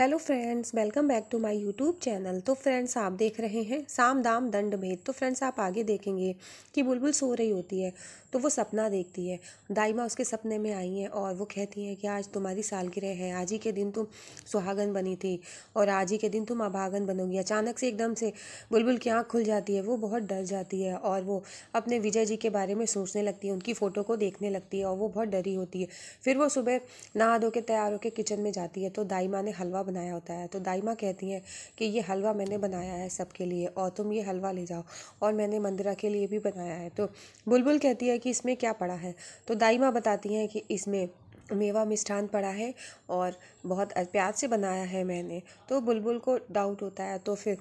hello friends welcome back to my YouTube channel तो friends आप देख रहे हैं साम दाम दंड भेद तो फ्रेंड्स आप आगे देखेंगे कि बुलबुल सो रही होती है तो वो सपना देखती है दाइमा उसके सपने में आई हैं और वो कहती हैं कि आज तुम्हारी सालगिरह है आज ही के दिन तुम सुहागन बनी थी और आज ही के दिन तुम अभागन बनोगी अचानक से एकदम से बुलबुल की आँख खुल जाती है वो बहुत डर जाती है और वो अपने विजय जी के बारे में सोचने लगती है उनकी फ़ोटो को देखने लगती है और वो बहुत डरी होती है फिर वो सुबह नहा धो के तैयार होकर किचन में जाती है तो दाइमा ने हलवा बनाया होता है तो दाइमा कहती हैं कि ये हलवा मैंने बनाया है सबके लिए और तुम ये हलवा ले जाओ और मैंने मंदिरा के लिए भी बनाया है तो बुलबुल कहती है कि इसमें क्या पड़ा है तो दाइमा बताती हैं कि इसमें मेवा मिष्ठान पड़ा है और बहुत प्यार से बनाया है मैंने तो बुलबुल को डाउट होता है तो फिर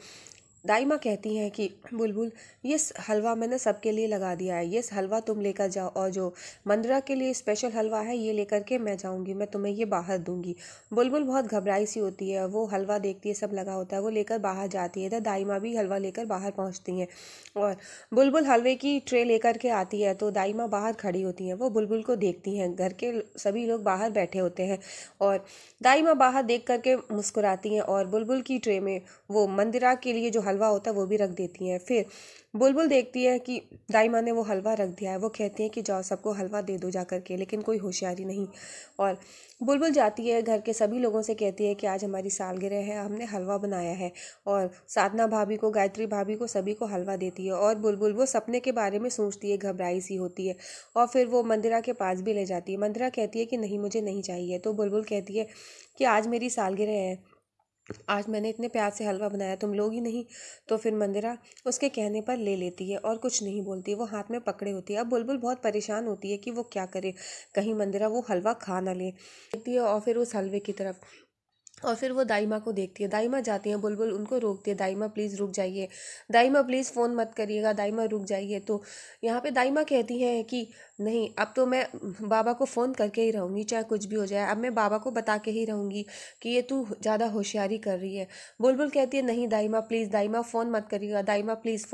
दाई माँ कहती हैं कि बुलबुल ये हलवा मैंने सबके लिए लगा दिया है ये हलवा तुम लेकर जाओ और जो मंदरा के लिए स्पेशल हलवा है ये लेकर के मैं जाऊँगी मैं तुम्हें ये बाहर दूंगी बुलबुल बहुत घबराई सी होती है वो हलवा देखती है सब लगा होता है वो लेकर बाहर जाती है तो दाई माँ भी हलवा लेकर बाहर पहुँचती हैं और बुलबुल हलवे की ट्रे लेकर के आती है तो दाई माँ बाहर खड़ी होती हैं वो बुलबुल को देखती हैं घर के सभी लोग बाहर बैठे होते हैं और दाई माँ बाहर देख करके मुस्कुराती हैं और बुलबुल की ट्रे में वो मंदिरा के लिए जो हलवा होता है वो भी रख देती हैं फिर बुलबुल देखती है कि दाई माँ ने वो हलवा रख दिया है वो कहती है कि जाओ सबको हलवा दे दो जा कर के लेकिन कोई होशियारी नहीं और बुलबुल जाती है घर के सभी लोगों से कहती है कि आज हमारी सालगिरह है हमने हलवा बनाया है और साधना भाभी को गायत्री भाभी को सभी को हलवा देती है और बुलबुल वो सपने के बारे में सोचती है घबराई सी होती है और फिर वो मंदिरा के पास भी ले जाती है मंदिरा कहती है कि नहीं मुझे नहीं चाहिए तो बुलबुल कहती है कि आज मेरी सालगिरह है आज मैंने इतने प्यार से हलवा बनाया तुम लोग ही नहीं तो फिर मंदिरा उसके कहने पर ले लेती है और कुछ नहीं बोलती वो हाथ में पकड़े होती है अब बुलबुल बहुत परेशान होती है कि वो क्या करे कहीं मंदिरा वो हलवा खा ना ले है और फिर उस हलवे की तरफ और फिर वो दाइमा को देखती है दाइमा जाती है बुलबुल उनको रोकती है दाइमा प्लीज़ रुक जाइए दाइमा प्लीज़ फ़ोन मत करिएगा दाइमा रुक जाइए तो यहाँ पे दाइमा कहती है कि नहीं अब तो मैं बाबा को फ़ोन करके ही रहूँगी चाहे कुछ भी हो जाए अब मैं बाबा को बता के ही रहूँगी कि ये तू ज़्यादा होशियारी कर रही है बुलबुल कहती है नहीं दाइमा प्लीज़ दाइमा फ़ोन मत करिएगा दाइमा प्लीज़